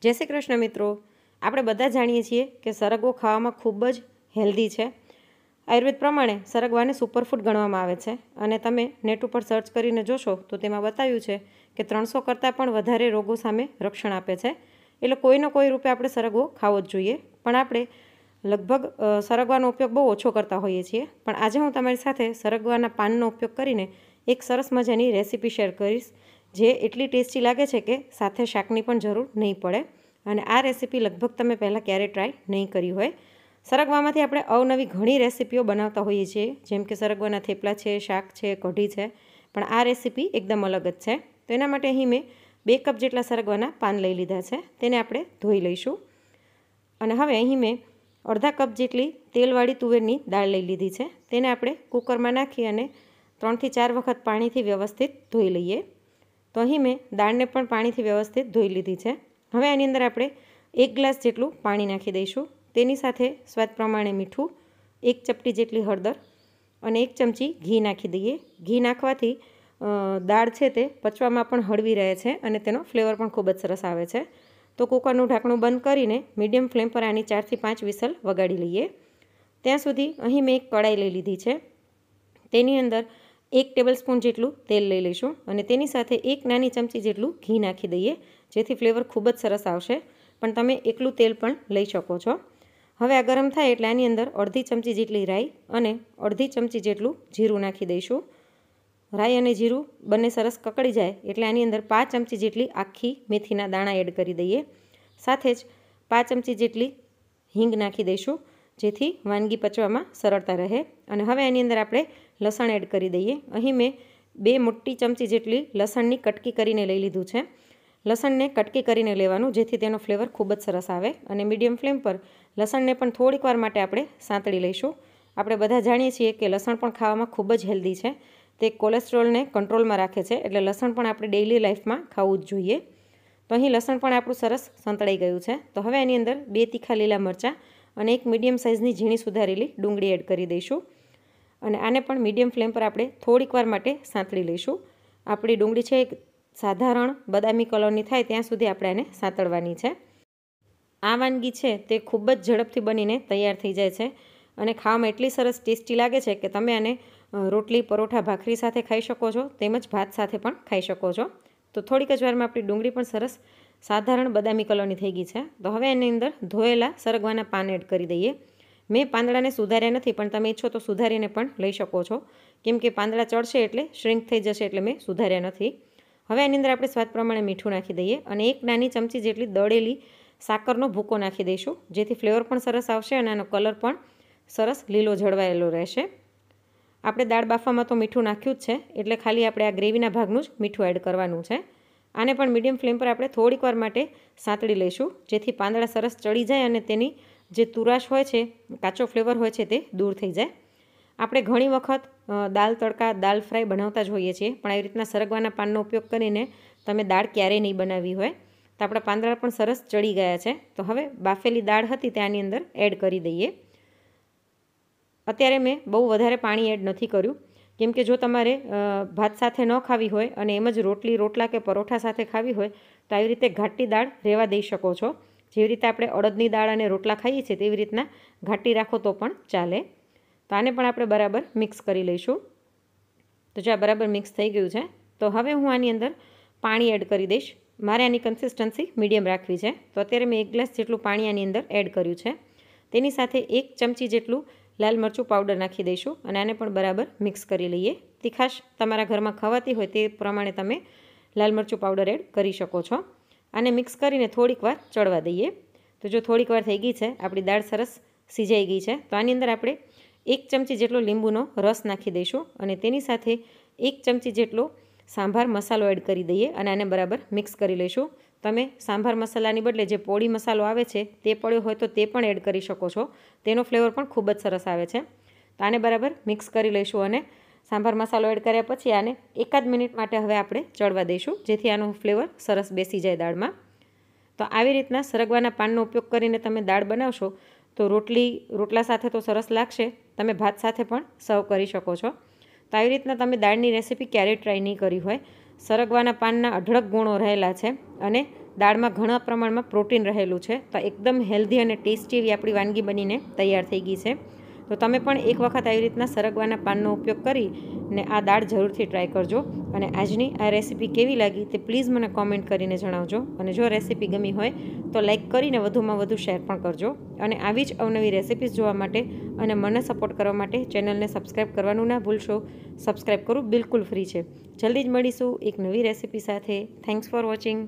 જય શ્રી કૃષ્ણ મિત્રો આપણે બધા જાણીએ છીએ કે સરગવો ખાવામાં ખૂબ જ હેલ્ધી છે આયુર્વેદ પ્રમાણે સરગવાને સુપરફૂડ ગણવામાં આવે છે અને તમે નેટ ઉપર સર્ચ કરીને જોશો તો તેમાં બતાવ્યું છે કે ત્રણસો કરતાં પણ વધારે રોગો સામે રક્ષણ આપે છે એટલે કોઈનો કોઈ રૂપે આપણે સરગવો ખાવો જ જોઈએ પણ આપણે લગભગ સરગવાનો ઉપયોગ બહુ ઓછો કરતા હોઈએ છીએ પણ આજે હું તમારી સાથે સરગવાના પાનનો ઉપયોગ કરીને એક સરસ મજાની રેસીપી શેર કરીશ જે એટલી ટેસ્ટી લાગે છે કે સાથે શાકની પણ જરૂર નહીં પડે અને આ રેસીપી લગભગ તમે પહેલાં ક્યારેય ટ્રાય નહીં કરી હોય સરગવામાંથી આપણે અવનવી ઘણી રેસીપીઓ બનાવતા હોઈએ છીએ જેમ કે સરગવાના થેપલા છે શાક છે કઢી છે પણ આ રેસીપી એકદમ અલગ જ છે તો એના માટે અહીં મેં બે કપ જેટલા સરગવાના પાન લઈ લીધા છે તેને આપણે ધોઈ લઈશું અને હવે અહીં મેં અડધા કપ જેટલી તેલવાળી તુવેરની દાળ લઈ લીધી છે તેને આપણે કુકરમાં નાખી અને ત્રણથી ચાર વખત પાણીથી વ્યવસ્થિત ધોઈ લઈએ તો અહીં મેં દાળને પણ પાણીથી વ્યવસ્થિત ધોઈ લીધી છે હવે આની અંદર આપણે એક ગ્લાસ જેટલું પાણી નાખી દઈશું તેની સાથે સ્વાદ પ્રમાણે મીઠું એક ચપટી જેટલી હળદર અને એક ચમચી ઘી નાખી દઈએ ઘી નાખવાથી દાળ છે તે પચવામાં પણ હળવી રહે છે અને તેનો ફ્લેવર પણ ખૂબ જ સરસ આવે છે તો કુકરનું ઢાંકણું બંધ કરીને મીડિયમ ફ્લેમ પર આની ચારથી પાંચ વિસલ વગાડી લઈએ ત્યાં સુધી અહીં મેં એક કડાઈ લઈ લીધી છે તેની અંદર એક ટેબલસ્પૂન જેટલું તેલ લઈ લઈશું અને તેની સાથે એક નાની ચમચી જેટલું ઘી નાખી દઈએ જેથી ફ્લેવર ખૂબ જ સરસ આવશે પણ તમે એકલું તેલ પણ લઈ શકો છો હવે આ ગરમ થાય એટલે આની અંદર અડધી ચમચી જેટલી રાઈ અને અડધી ચમચી જેટલું જીરું નાખી દઈશું રાઈ અને જીરું બંને સરસ કકડી જાય એટલે આની અંદર પાંચ ચમચી જેટલી આખી મેથીના દાણા એડ કરી દઈએ સાથે જ પાંચ ચમચી જેટલી હિંગ નાખી દઈશું જેથી વાનગી પચવામાં સરળતા રહે અને હવે આની અંદર આપણે લસણ એડ કરી દઈએ અહીં મેં બે મોટી ચમચી જેટલી લસણની કટકી કરીને લઈ લીધું છે લસણને કટકી કરીને લેવાનું જેથી તેનો ફ્લેવર ખૂબ જ સરસ આવે અને મીડિયમ ફ્લેમ પર લસણને પણ થોડીક વાર માટે આપણે સાંતળી લઈશું આપણે બધા જાણીએ છીએ કે લસણ પણ ખાવામાં ખૂબ જ હેલ્ધી છે તે કોલેસ્ટ્રોલને કંટ્રોલમાં રાખે છે એટલે લસણ પણ આપણે ડેઇલી લાઈફમાં ખાવું જ જોઈએ તો અહીં લસણ પણ આપણું સરસ સંતળાઈ ગયું છે તો હવે એની અંદર બે તીખા લીલા મરચાં અને એક મીડિયમ સાઇઝની ઝીણી સુધારેલી ડુંગળી એડ કરી દઈશું અને આને પણ મીડિયમ ફ્લેમ પર આપણે થોડીક વાર માટે સાંતળી લઈશું આપણી ડુંગળી છે એક સાધારણ બદામી કલરની થાય ત્યાં સુધી આપણે આને સાંતળવાની છે આ વાનગી છે તે ખૂબ જ ઝડપથી બનીને તૈયાર થઈ જાય છે અને ખાવામાં એટલી સરસ ટેસ્ટી લાગે છે કે તમે આને રોટલી પરોઠા ભાખરી સાથે ખાઈ શકો છો તેમજ ભાત સાથે પણ ખાઈ શકો છો તો થોડીક જ વારમાં આપણી ડુંગળી પણ સરસ સાધારણ બદામી કલરની થઈ ગઈ છે તો હવે એની અંદર ધોયેલા સરગવાના પાન એડ કરી દઈએ મેં પાંદડાને સુધાર્યા નથી પણ તમે ઈચ્છો તો સુધારીને પણ લઈ શકો છો કેમ કે પાંદડા ચડશે એટલે શ્રિંક થઈ જશે એટલે મેં સુધાર્યા નથી હવે આની અંદર આપણે સ્વાદ પ્રમાણે મીઠું નાખી દઈએ અને એક નાની ચમચી જેટલી દળેલી સાકરનો ભૂકો નાખી દઈશું જેથી ફ્લેવર પણ સરસ આવશે અને આનો કલર પણ સરસ લીલો જળવાયેલો રહેશે આપણે દાળ બાફામાં તો મીઠું નાખ્યું જ છે એટલે ખાલી આપણે આ ગ્રેવીના ભાગનું જ મીઠું એડ કરવાનું છે આને પણ મીડિયમ ફ્લેમ પર આપણે થોડીક વાર માટે સાંતળી લઈશું જેથી પાંદડા સરસ ચડી જાય અને તેની જે તુરાશ હોય છે કાચો ફ્લેવર હોય છે તે દૂર થઈ જાય આપણે ઘણી વખત દાલ તડકા દાલ ફ્રાય બનાવતા જ હોઈએ છીએ પણ આવી રીતના સરગવાના પાનનો ઉપયોગ કરીને તમે દાળ ક્યારેય નહીં બનાવી હોય તો આપણા પાંદડા પણ સરસ ચડી ગયા છે તો હવે બાફેલી દાળ હતી તે આની અંદર એડ કરી દઈએ અત્યારે મેં બહુ વધારે પાણી એડ નથી કર્યું કેમ કે જો તમારે ભાત સાથે ન ખાવી હોય અને એમ જ રોટલી રોટલા કે પરોઠા સાથે ખાવી હોય તો આવી રીતે ઘાટી દાળ રહેવા દઈ શકો છો જેવી રીતે આપણે અડદની દાળ અને રોટલા ખાઈએ છીએ તેવી રીતના ઘાટી રાખો તો પણ ચાલે તો આને પણ આપણે બરાબર મિક્સ કરી લઈશું તો જો આ બરાબર મિક્સ થઈ ગયું છે તો હવે હું આની અંદર પાણી એડ કરી દઈશ મારે આની કન્સિસ્ટન્સી મીડિયમ રાખવી છે તો અત્યારે મેં એક ગ્લાસ જેટલું પાણી આની અંદર એડ કર્યું છે તેની સાથે એક ચમચી જેટલું લાલ મરચું પાવડર નાખી દઈશું અને આને પણ બરાબર મિક્સ કરી લઈએ તીખાશ તમારા ઘરમાં ખવાતી હોય તે પ્રમાણે તમે લાલ મરચું પાવડર એડ કરી શકો છો આને મિક્સ કરીને થોડીક વાર ચડવા દઈએ તો જો થોડીક વાર થઈ ગઈ છે આપણી દાળ સરસ સિજાઈ ગઈ છે તો આની અંદર આપણે એક ચમચી જેટલો લીંબુનો રસ નાખી દઈશું અને તેની સાથે એક ચમચી જેટલો સાંભાર મસાલો એડ કરી દઈએ અને આને બરાબર મિક્સ કરી લઈશું તમે સાંભાર મસાલાની બદલે જે પોળી મસાલો આવે છે તે પડ્યો હોય તો તે પણ એડ કરી શકો છો તેનો ફ્લેવર પણ ખૂબ જ સરસ આવે છે તો આને બરાબર મિક્સ કરી લઈશું અને સાંભાર મસાલો એડ કર્યા પછી આને એકાદ મિનિટ માટે હવે આપણે ચડવા દઈશું જેથી આનું ફ્લેવર સરસ બેસી જાય દાળમાં તો આવી રીતના સરગવાના પાનનો ઉપયોગ કરીને તમે દાળ બનાવશો તો રોટલી રોટલા સાથે તો સરસ લાગશે તમે ભાત સાથે પણ સર્વ કરી શકો છો તો આવી રીતના તમે દાળની રેસીપી ક્યારેય ટ્રાય નહીં કરી હોય સરગવાના પાનના અઢળક ગુણો રહેલા છે અને દાળમાં ઘણા પ્રમાણમાં પ્રોટીન રહેલું છે તો એકદમ હેલ્ધી અને ટેસ્ટી એવી આપણી વાનગી બનીને તૈયાર થઈ ગઈ છે તો તમે પણ એક વખત આવી રીતના સરગવાના પાનનો ઉપયોગ કરી ને આ દાળ જરૂરથી ટ્રાય કરજો અને આજની આ રેસીપી કેવી લાગી તે પ્લીઝ મને કોમેન્ટ કરીને જણાવજો અને જો રેસીપી ગમી હોય તો લાઇક કરીને વધુમાં વધુ શેર પણ કરજો અને આવી જ અવનવી રેસીપીઝ જોવા માટે અને મને સપોર્ટ કરવા માટે ચેનલને સબસ્ક્રાઈબ કરવાનું ના ભૂલશો સબસ્ક્રાઈબ કરવું બિલકુલ ફ્રી છે જલ્દી જ મળીશું એક નવી રેસીપી સાથે થેન્ક્સ ફોર વોચિંગ